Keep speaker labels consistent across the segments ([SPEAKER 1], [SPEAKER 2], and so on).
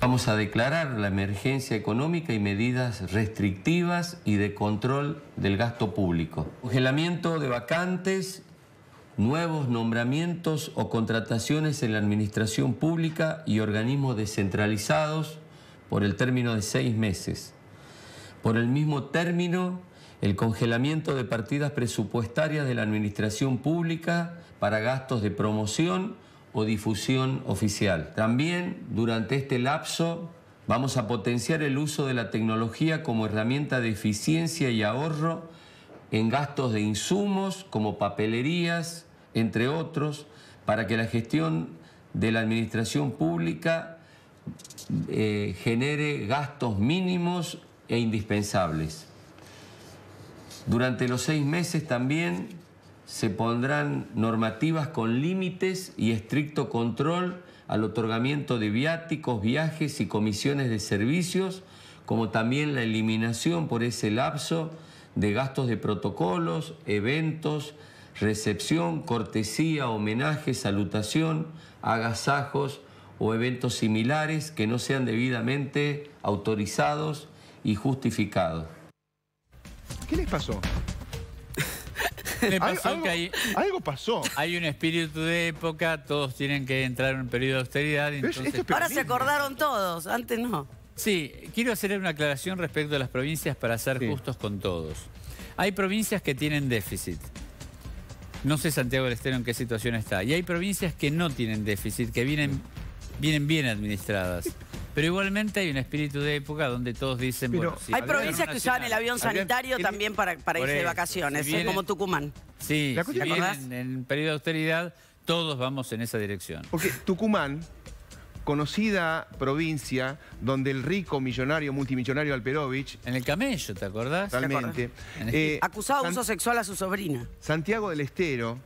[SPEAKER 1] Vamos a declarar la emergencia económica y medidas restrictivas y de control del gasto público. Congelamiento de vacantes, nuevos nombramientos o contrataciones en la administración pública y organismos descentralizados por el término de seis meses. Por el mismo término, el congelamiento de partidas presupuestarias de la administración pública para gastos de promoción o difusión oficial. También durante este lapso vamos a potenciar el uso de la tecnología como herramienta de eficiencia y ahorro en gastos de insumos como papelerías, entre otros, para que la gestión de la administración pública eh, genere gastos mínimos e indispensables. Durante los seis meses también se pondrán normativas con límites y estricto control al otorgamiento de viáticos, viajes y comisiones de servicios, como también la eliminación por ese lapso de gastos de protocolos, eventos, recepción, cortesía, homenaje, salutación, agasajos o eventos similares que no sean debidamente autorizados y justificados. ¿Qué les pasó? ¿Algo, pasó.
[SPEAKER 2] Hay un espíritu de época, todos tienen que entrar en un periodo de austeridad. Ahora se acordaron todos, antes no. Sí, quiero hacer una aclaración respecto a las provincias para ser justos con todos. Hay provincias que tienen déficit. No sé Santiago del Estero en qué situación está. Y hay provincias que no tienen déficit, que vienen, vienen bien administradas. Pero igualmente hay un espíritu de época donde todos dicen... hay provincias que usaban el avión sanitario también para, para irse de vacaciones, como Tucumán. Sí, si en periodo de austeridad, todos vamos en esa dirección. Porque Tucumán, conocida
[SPEAKER 3] provincia donde el rico millonario, multimillonario Alperovich... En el camello, ¿te acordás? Realmente. Eh, Acusado de uso
[SPEAKER 2] sexual a su sobrina.
[SPEAKER 3] Santiago del Estero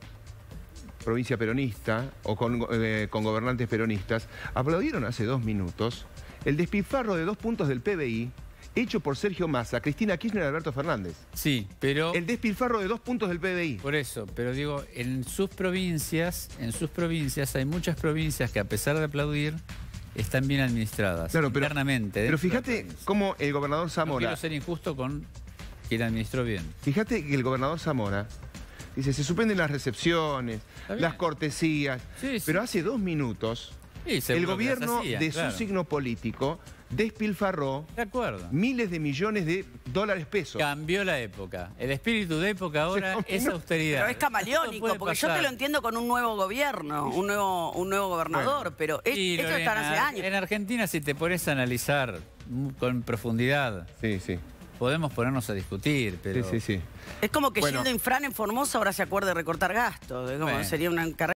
[SPEAKER 3] provincia peronista o eh, con, gobernantes peronistas, aplaudieron hace dos minutos el despilfarro de dos puntos del PBI hecho por Sergio Massa, Cristina Kirchner y Alberto
[SPEAKER 2] Fernández. Sí, pero... El despilfarro de dos puntos del PBI. Por eso, pero digo, en sus provincias, en sus provincias, hay muchas provincias que a pesar de aplaudir, están bien administradas claro, pero, internamente. Pero fíjate
[SPEAKER 3] cómo el gobernador Zamora... No quiero ser injusto con quien administró bien. Fíjate que el gobernador Zamora Dice, se suspenden las recepciones, las cortesías. Pero hace dos minutos, el gobierno de su signo político despilfarró de acuerdo. miles de millones de dólares pesos. Cambió
[SPEAKER 2] la época. El espíritu de época ahora es austeridad. Pero es camaleónico, porque yo te lo entiendo con un nuevo gobierno, un nuevo, un nuevo gobernador, pero esto está hace años. En Argentina, si te pones a analizar con profundidad sí, sí podemos ponernos a
[SPEAKER 1] discutir, pero... Sí, sí,
[SPEAKER 2] Es como que bueno. Infran en Formosa ahora se acuerde de recortar gastos. Sería una carrera.